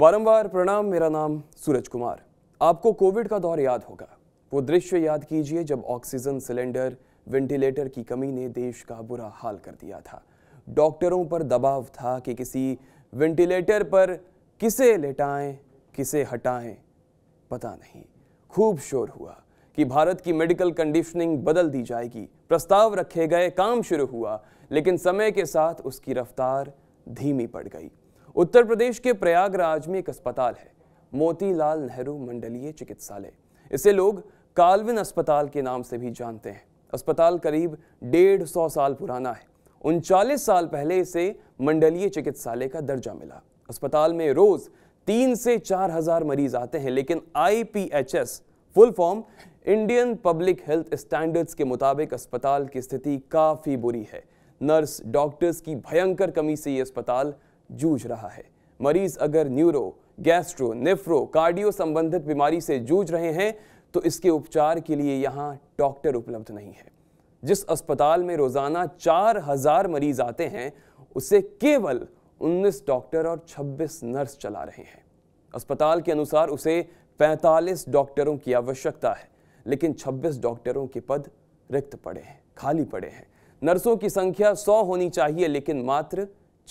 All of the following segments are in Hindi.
बारंबार प्रणाम मेरा नाम सूरज कुमार आपको कोविड का दौर याद होगा वो दृश्य याद कीजिए जब ऑक्सीजन सिलेंडर वेंटिलेटर की कमी ने देश का बुरा हाल कर दिया था डॉक्टरों पर दबाव था कि किसी वेंटिलेटर पर किसे लेटाएं किसे हटाएं पता नहीं खूब शोर हुआ कि भारत की मेडिकल कंडीशनिंग बदल दी जाएगी प्रस्ताव रखे गए काम शुरू हुआ लेकिन समय के साथ उसकी रफ्तार धीमी पड़ गई उत्तर प्रदेश के प्रयागराज में एक अस्पताल है मोतीलाल नेहरू मंडलीय चिकित्सालय इसे लोग कालविन अस्पताल के नाम से भी जानते हैं अस्पताल करीब डेढ़ सौ साल पुराना है उनचालीस साल पहले इसे मंडलीय चिकित्सालय का दर्जा मिला अस्पताल में रोज तीन से चार हजार मरीज आते हैं लेकिन IPHS full form Indian public health standards के मुताबिक अस्पताल की स्थिति काफी बुरी है नर्स डॉक्टर्स की भयंकर कमी से ये अस्पताल जूझ रहा है मरीज अगर न्यूरो गैस्ट्रो नेफ्रो कार्डियो संबंधित बीमारी से जूझ रहे हैं तो इसके उपचार के लिए यहाँ डॉक्टर उपलब्ध नहीं है जिस अस्पताल में रोज़ाना चार हजार मरीज आते हैं उसे केवल 19 डॉक्टर और 26 नर्स चला रहे हैं अस्पताल के अनुसार उसे 45 डॉक्टरों की आवश्यकता है लेकिन 26 डॉक्टरों के पद रिक्त पड़े हैं खाली पड़े हैं नर्सों की संख्या 100 होनी चाहिए लेकिन मात्र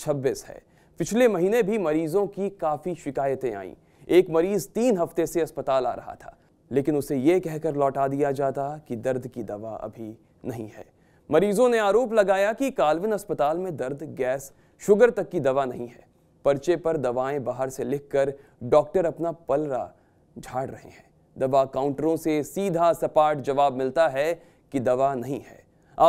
26 है पिछले महीने भी मरीजों की काफ़ी शिकायतें आईं एक मरीज तीन हफ्ते से अस्पताल आ रहा था लेकिन उसे यह कहकर लौटा दिया जाता कि दर्द की दवा अभी नहीं है मरीजों ने आरोप लगाया कि कालविन अस्पताल में दर्द गैस शुगर तक की दवा नहीं है पर्चे पर दवाएं बाहर से लिखकर डॉक्टर अपना पलरा झाड़ रहे हैं दवा काउंटरों से सीधा सपाट जवाब मिलता है कि दवा नहीं है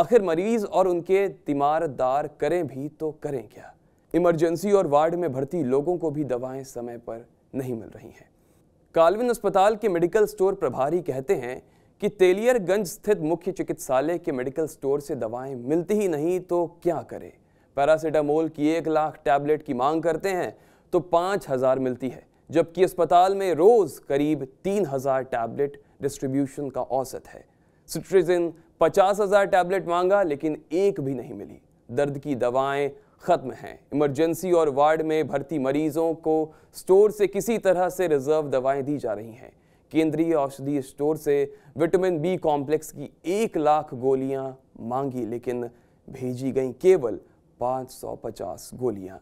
आखिर मरीज और उनके तीमारदार करें भी तो करें क्या इमरजेंसी और वार्ड में भर्ती लोगों को भी दवाएं समय पर नहीं मिल रही हैं कालविन अस्पताल के मेडिकल स्टोर प्रभारी कहते हैं कि तेलियरगंज स्थित मुख्य चिकित्सालय के मेडिकल स्टोर से दवाएं मिलती ही नहीं तो क्या करें पैरासीटामोल की एक लाख टैबलेट की मांग करते हैं तो पाँच हज़ार मिलती है जबकि अस्पताल में रोज़ करीब तीन हज़ार टैबलेट डिस्ट्रीब्यूशन का औसत है सिट्रिजिन पचास हज़ार टैबलेट मांगा लेकिन एक भी नहीं मिली दर्द की दवाएं ख़त्म हैं इमरजेंसी और वार्ड में भर्ती मरीजों को स्टोर से किसी तरह से रिजर्व दवाएं दी जा रही हैं केंद्रीय औषधि स्टोर से विटामिन बी कॉम्प्लेक्स की एक लाख गोलियां मांगी लेकिन भेजी गई केवल 550 गोलियां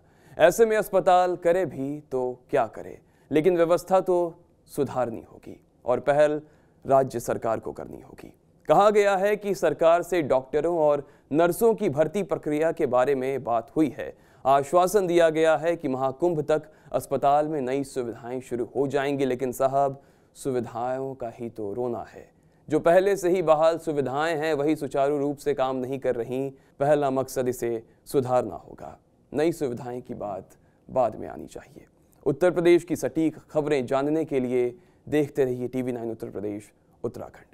ऐसे में अस्पताल करे भी तो क्या करे लेकिन व्यवस्था तो सुधारनी होगी और पहल राज्य सरकार को करनी होगी कहा गया है कि सरकार से डॉक्टरों और नर्सों की भर्ती प्रक्रिया के बारे में बात हुई है आश्वासन दिया गया है कि महाकुंभ तक अस्पताल में नई सुविधाएं शुरू हो जाएंगी लेकिन साहब सुविधाओं का ही तो रोना है जो पहले से ही बहाल सुविधाएं हैं वही सुचारू रूप से काम नहीं कर रही पहला मकसद इसे सुधारना होगा नई सुविधाएं की बात बाद में आनी चाहिए उत्तर प्रदेश की सटीक खबरें जानने के लिए देखते रहिए टीवी नाइन उत्तर प्रदेश उत्तराखंड